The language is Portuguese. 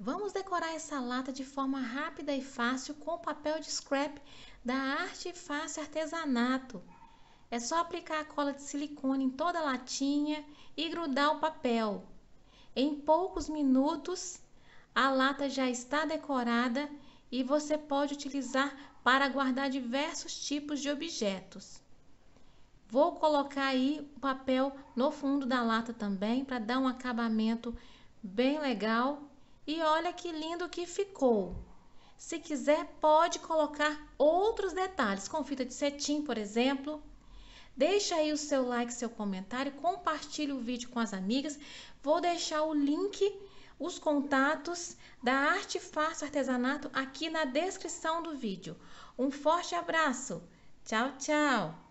Vamos decorar essa lata de forma rápida e fácil com papel de scrap da Arte Fácil Artesanato. É só aplicar a cola de silicone em toda a latinha e grudar o papel. Em poucos minutos, a lata já está decorada e você pode utilizar para guardar diversos tipos de objetos. Vou colocar aí o papel no fundo da lata também para dar um acabamento bem legal e olha que lindo que ficou. Se quiser, pode colocar outros detalhes, com fita de cetim, por exemplo. Deixa aí o seu like, seu comentário, compartilhe o vídeo com as amigas. Vou deixar o link, os contatos da Arte Fácil Artesanato aqui na descrição do vídeo. Um forte abraço. Tchau, tchau.